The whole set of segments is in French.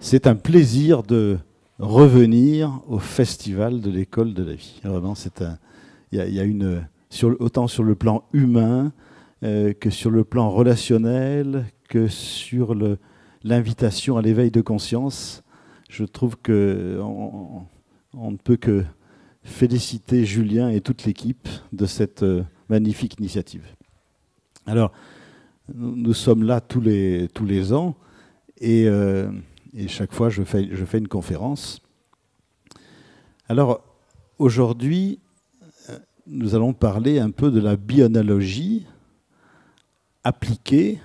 c'est un plaisir de revenir au festival de l'école de la vie. Vraiment, c'est un, il y, a une, autant sur le plan humain euh, que sur le plan relationnel, que sur le, l'invitation à l'éveil de conscience. Je trouve que on, ne peut que féliciter Julien et toute l'équipe de cette euh, magnifique initiative. Alors, nous sommes là tous les, tous les ans et euh, et chaque fois, je fais, une conférence. Alors, aujourd'hui, euh, nous allons parler un peu de la bionalogie appliquée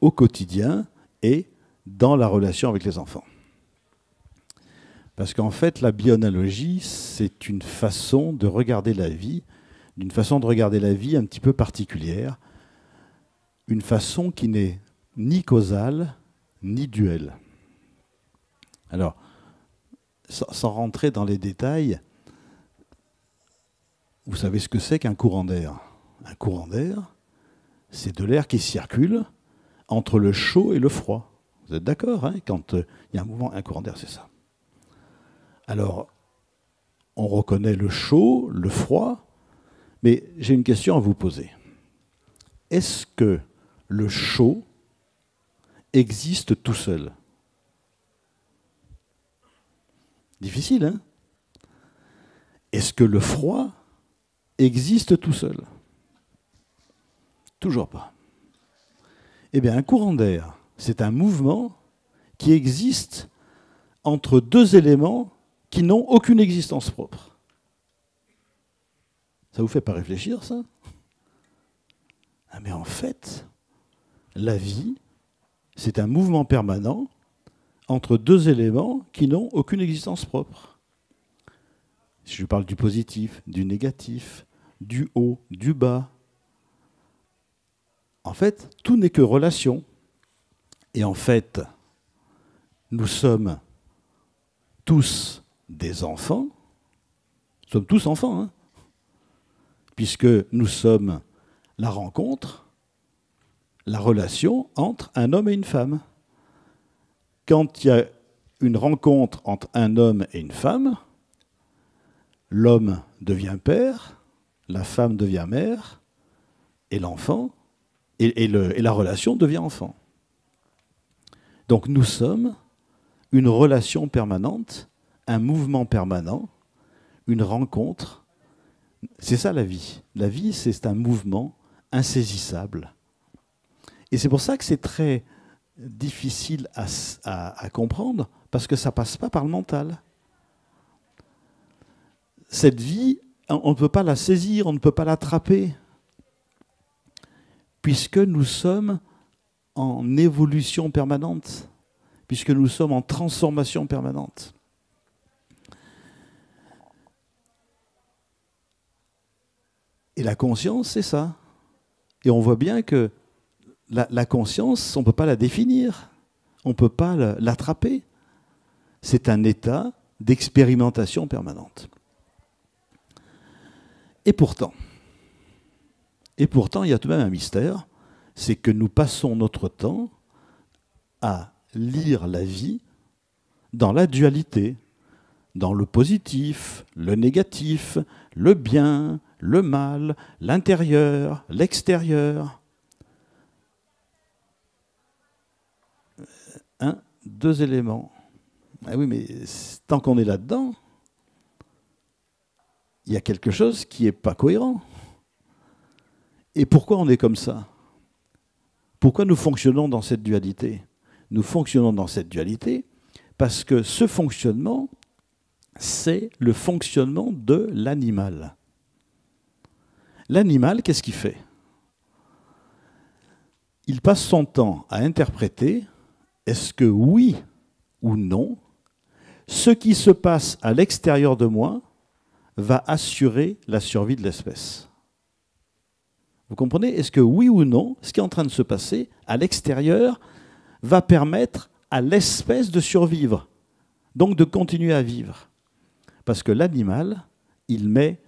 au quotidien et dans la relation avec les enfants. Parce qu'en fait, la bionalogie, c'est une façon de regarder la vie, d'une façon de regarder la vie un petit peu particulière, une façon qui n'est ni causale ni duelle. Alors, sans, rentrer dans les détails, vous savez ce que c'est qu'un courant d'air Un courant d'air, c'est de l'air qui circule entre le chaud et le froid. Vous êtes d'accord hein Quand euh, il y a un mouvement, un courant d'air, c'est ça. Alors, on reconnaît le chaud, le froid, mais j'ai une question à vous poser. Est-ce que le chaud existe tout seul Difficile, hein Est-ce que le froid existe tout seul Toujours pas. Eh bien, un courant d'air, c'est un mouvement qui existe entre deux éléments qui n'ont aucune existence propre. Ça vous fait pas réfléchir, ça ah, Mais en fait, la vie, c'est un mouvement permanent entre deux éléments qui n'ont aucune existence propre. Si je parle du positif, du négatif, du haut, du bas, en fait, tout n'est que relation. Et en fait, nous sommes tous des enfants. Nous sommes tous enfants, hein. puisque nous sommes la rencontre, la relation entre un homme et une femme quand il y a une rencontre entre un homme et une femme, l'homme devient père, la femme devient mère, et l'enfant, et, la relation devient enfant. Donc nous sommes une relation permanente, un mouvement permanent, une rencontre. C'est ça la vie. La vie, c'est un mouvement insaisissable. Et c'est pour ça que c'est très difficile à, comprendre parce que ça passe pas par le mental. Cette vie, on ne peut pas la saisir, on ne peut pas l'attraper, puisque nous sommes en évolution permanente, puisque nous sommes en transformation permanente. Et la conscience, c'est ça. Et on voit bien que la, conscience, on ne peut pas la définir, on ne peut pas l'attraper. C'est un état d'expérimentation permanente. Et pourtant, et pourtant, il y a tout de même un mystère, c'est que nous passons notre temps à lire la vie dans la dualité, dans le positif, le négatif, le bien, le mal, l'intérieur, l'extérieur. un, hein, deux éléments. Ah oui, mais tant qu'on est là-dedans, il y a quelque chose qui n'est pas cohérent. Et pourquoi on est comme ça Pourquoi nous fonctionnons dans cette dualité Nous fonctionnons dans cette dualité parce que ce fonctionnement, c'est le fonctionnement de l'animal. L'animal, qu'est-ce qu'il fait Il passe son temps à interpréter est-ce que oui ou non, ce qui se passe à l'extérieur de moi va assurer la survie de l'espèce Vous comprenez Est-ce que oui ou non, ce qui est en train de se passer à l'extérieur va permettre à l'espèce de survivre, donc de continuer à vivre Parce que l'animal, il met